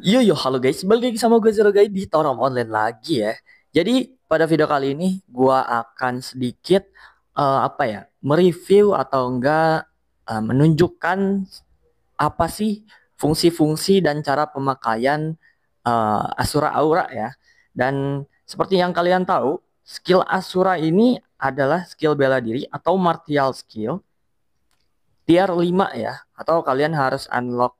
Yo yo halo guys, balik lagi sama gue Zero Guy di Torom Online lagi ya. Jadi pada video kali ini gue akan sedikit uh, apa ya mereview atau enggak uh, menunjukkan apa sih fungsi-fungsi dan cara pemakaian uh, eh, Asura Aura ya. Dan seperti yang kalian tahu, skill Asura ini adalah skill bela diri atau martial skill tier 5 ya atau kalian harus unlock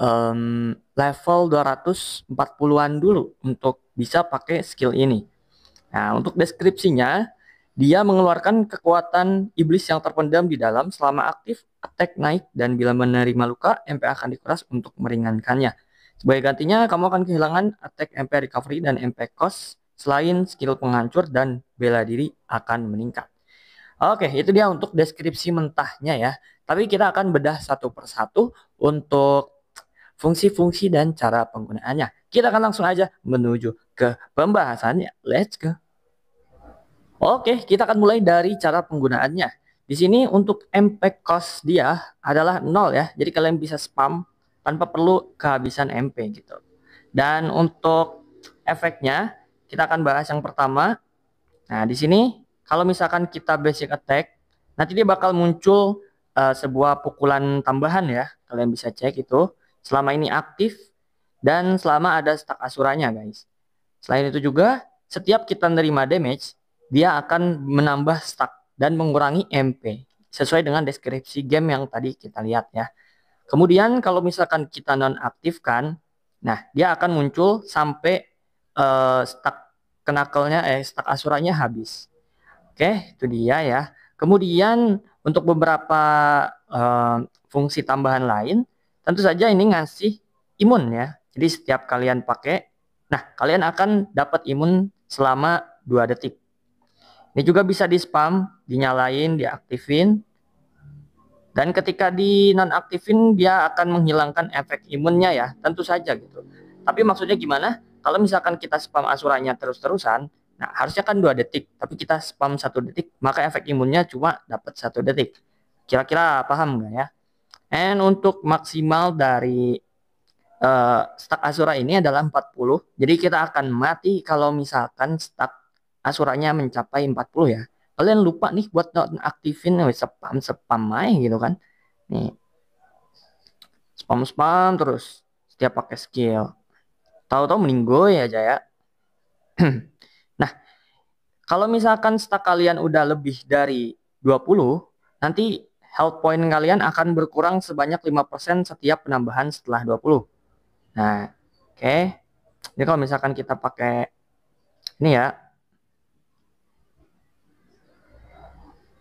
um, level 240-an dulu untuk bisa pakai skill ini. Nah, untuk deskripsinya, dia mengeluarkan kekuatan iblis yang terpendam di dalam selama aktif, attack naik, dan bila menerima luka, MP akan dikuras untuk meringankannya. Sebagai gantinya, kamu akan kehilangan attack MP recovery dan MP cost, selain skill penghancur dan bela diri akan meningkat. Oke, itu dia untuk deskripsi mentahnya ya. Tapi kita akan bedah satu persatu untuk fungsi-fungsi dan cara penggunaannya. Kita akan langsung aja menuju ke pembahasannya. Let's go. Oke, kita akan mulai dari cara penggunaannya. Di sini untuk MP cost dia adalah nol ya. Jadi kalian bisa spam tanpa perlu kehabisan MP gitu. Dan untuk efeknya kita akan bahas yang pertama. Nah, di sini kalau misalkan kita basic attack, nanti dia bakal muncul uh, sebuah pukulan tambahan ya. Kalian bisa cek itu selama ini aktif dan selama ada stak asuranya guys. Selain itu juga setiap kita nerima damage dia akan menambah stak dan mengurangi MP sesuai dengan deskripsi game yang tadi kita lihat ya. Kemudian kalau misalkan kita nonaktifkan, nah dia akan muncul sampai uh, stak kenakelnya eh stak asurannya habis. Oke, itu dia ya. Kemudian untuk beberapa uh, fungsi tambahan lain Tentu saja ini ngasih imun ya. Jadi setiap kalian pakai, nah kalian akan dapat imun selama 2 detik. Ini juga bisa di spam, dinyalain, diaktifin. Dan ketika di nonaktifin dia akan menghilangkan efek imunnya ya, tentu saja gitu. Tapi maksudnya gimana? Kalau misalkan kita spam asurannya terus-terusan, nah harusnya kan dua detik, tapi kita spam satu detik, maka efek imunnya cuma dapat satu detik. Kira-kira paham nggak ya? And untuk maksimal dari uh, eh, stack Asura ini adalah 40. Jadi kita akan mati kalau misalkan stak Asuranya mencapai 40 ya. Kalian lupa nih buat aktifin spam spam main gitu kan. Nih. Spam spam terus setiap pakai skill. Tahu-tahu meninggoy aja ya. nah, kalau misalkan stak kalian udah lebih dari 20, nanti health point kalian akan berkurang sebanyak 5% setiap penambahan setelah 20. Nah, oke. Okay. Jadi kalau misalkan kita pakai ini ya.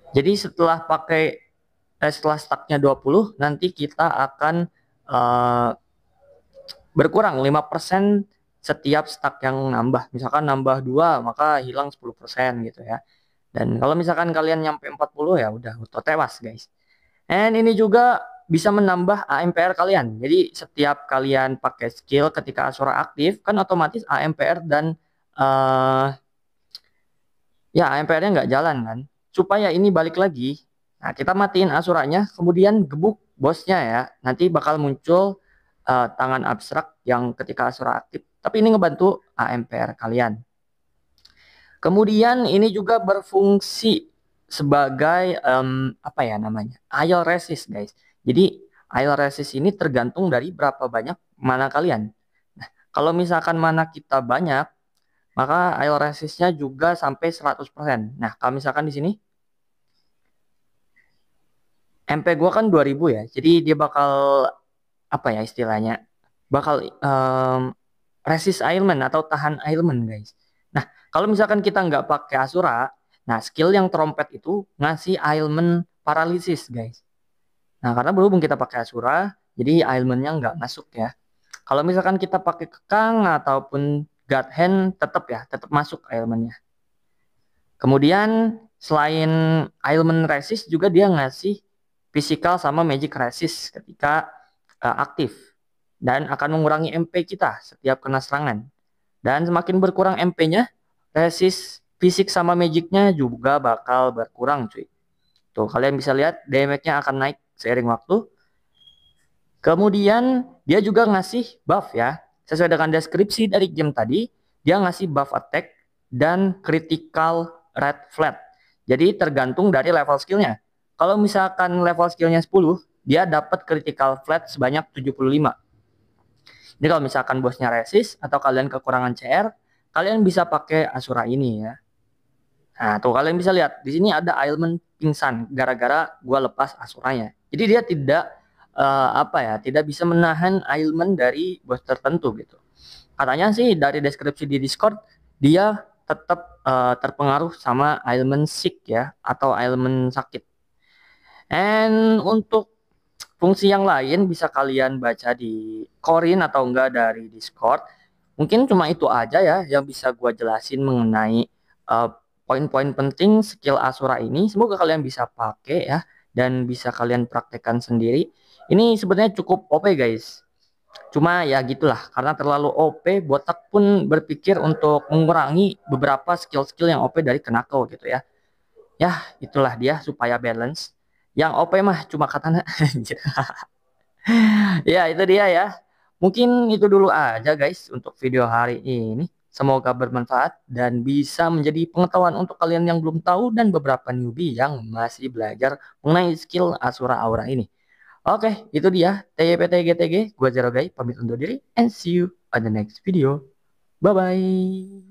Jadi setelah pakai eh, setelah stacknya 20, nanti kita akan uh, berkurang 5% setiap stack yang nambah. Misalkan nambah 2, maka hilang 10% gitu ya. Dan kalau misalkan kalian nyampe 40 ya udah auto tewas guys. And ini juga bisa menambah AMPR kalian. Jadi setiap kalian pakai skill ketika Asura aktif, kan otomatis AMPR dan uh, ya AMPR-nya nggak jalan kan. Supaya ini balik lagi, nah kita matiin Asuranya, kemudian gebuk bosnya ya. Nanti bakal muncul uh, tangan abstrak yang ketika Asura aktif. Tapi ini ngebantu AMPR kalian. Kemudian ini juga berfungsi sebagai um, apa ya namanya aisle resist guys jadi aisle resist ini tergantung dari berapa banyak mana kalian nah, kalau misalkan mana kita banyak maka aisle resistnya juga sampai 100% nah kalau misalkan di sini MP gua kan 2000 ya jadi dia bakal apa ya istilahnya bakal um, resist ailment atau tahan ailment guys nah kalau misalkan kita nggak pakai asura Nah, skill yang trompet itu ngasih ailment paralisis, guys. Nah, karena berhubung kita pakai Asura, jadi ailmentnya nggak masuk ya. Kalau misalkan kita pakai kekang ataupun god hand, tetap ya, tetap masuk ailmentnya. Kemudian selain ailment resist juga dia ngasih physical sama magic resist ketika uh, aktif dan akan mengurangi MP kita setiap kena serangan. Dan semakin berkurang MP-nya, resist fisik sama magicnya juga bakal berkurang cuy. Tuh kalian bisa lihat damage-nya akan naik seiring waktu. Kemudian dia juga ngasih buff ya. Sesuai dengan deskripsi dari game tadi, dia ngasih buff attack dan critical red flat. Jadi tergantung dari level skillnya. Kalau misalkan level skillnya 10, dia dapat critical flat sebanyak 75. Jadi kalau misalkan bosnya resist atau kalian kekurangan CR, kalian bisa pakai Asura ini ya. Nah, tuh kalian bisa lihat di sini ada ailment pingsan gara-gara gua lepas asuranya. Jadi dia tidak uh, apa ya, tidak bisa menahan ailment dari bos tertentu gitu. Katanya sih dari deskripsi di Discord dia tetap uh, eh, terpengaruh sama ailment sick ya atau ailment sakit. And untuk fungsi yang lain bisa kalian baca di Korin atau enggak dari Discord. Mungkin cuma itu aja ya yang bisa gua jelasin mengenai uh, poin-poin penting skill Asura ini. Semoga kalian bisa pakai ya dan bisa kalian praktekkan sendiri. Ini sebenarnya cukup OP guys. Cuma ya gitulah karena terlalu OP botak pun berpikir untuk mengurangi beberapa skill-skill yang OP dari Kenako gitu ya. Ya, itulah dia supaya balance. Yang OP mah cuma katana. ya, itu dia ya. Mungkin itu dulu aja guys untuk video hari ini. Semoga bermanfaat dan bisa menjadi pengetahuan untuk kalian yang belum tahu dan beberapa newbie yang masih belajar mengenai skill Asura Aura ini. Oke, itu dia TYPTGTG. Gua Zero Guy, pamit undur diri and see you on the next video. Bye-bye.